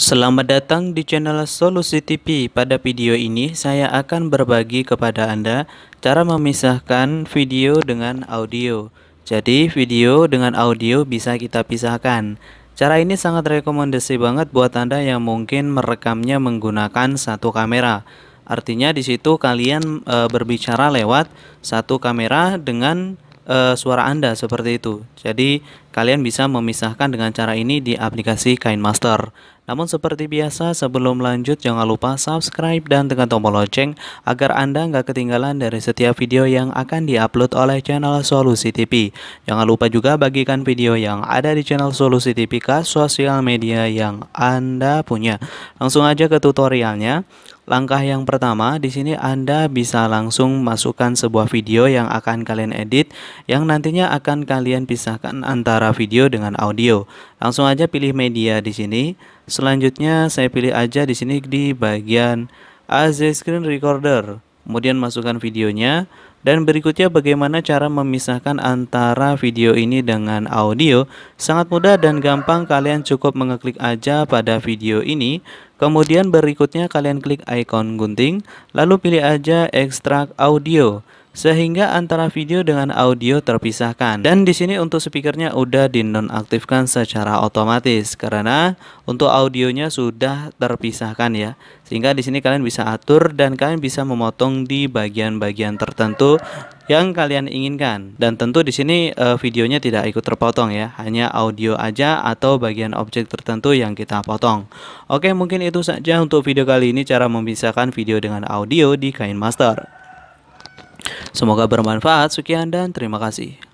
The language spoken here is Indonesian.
Selamat datang di channel Solusi TV. Pada video ini saya akan berbagi kepada Anda cara memisahkan video dengan audio. Jadi video dengan audio bisa kita pisahkan. Cara ini sangat rekomendasi banget buat Anda yang mungkin merekamnya menggunakan satu kamera. Artinya di situ kalian e, berbicara lewat satu kamera dengan e, suara Anda seperti itu. Jadi, kalian bisa memisahkan dengan cara ini di aplikasi Kain Master. Namun seperti biasa, sebelum lanjut jangan lupa subscribe dan tekan tombol lonceng agar Anda nggak ketinggalan dari setiap video yang akan diupload oleh channel Solusi TV. Jangan lupa juga bagikan video yang ada di channel Solusi TV ke sosial media yang Anda punya. Langsung aja ke tutorialnya. Langkah yang pertama, di sini Anda bisa langsung masukkan sebuah video yang akan kalian edit yang nantinya akan kalian pisahkan antara video dengan audio. Langsung aja pilih media di sini. Selanjutnya saya pilih aja di sini di bagian AZ Screen Recorder kemudian masukkan videonya. Dan berikutnya bagaimana cara memisahkan antara video ini dengan audio Sangat mudah dan gampang kalian cukup mengeklik aja pada video ini Kemudian berikutnya kalian klik ikon gunting Lalu pilih aja ekstrak audio sehingga antara video dengan audio terpisahkan. Dan di sini untuk speakernya udah dinonaktifkan secara otomatis karena untuk audionya sudah terpisahkan ya. Sehingga di sini kalian bisa atur dan kalian bisa memotong di bagian-bagian tertentu yang kalian inginkan. Dan tentu di sini e, videonya tidak ikut terpotong ya, hanya audio aja atau bagian objek tertentu yang kita potong. Oke, mungkin itu saja untuk video kali ini cara memisahkan video dengan audio di Kain Master. Semoga bermanfaat. Sekian dan terima kasih.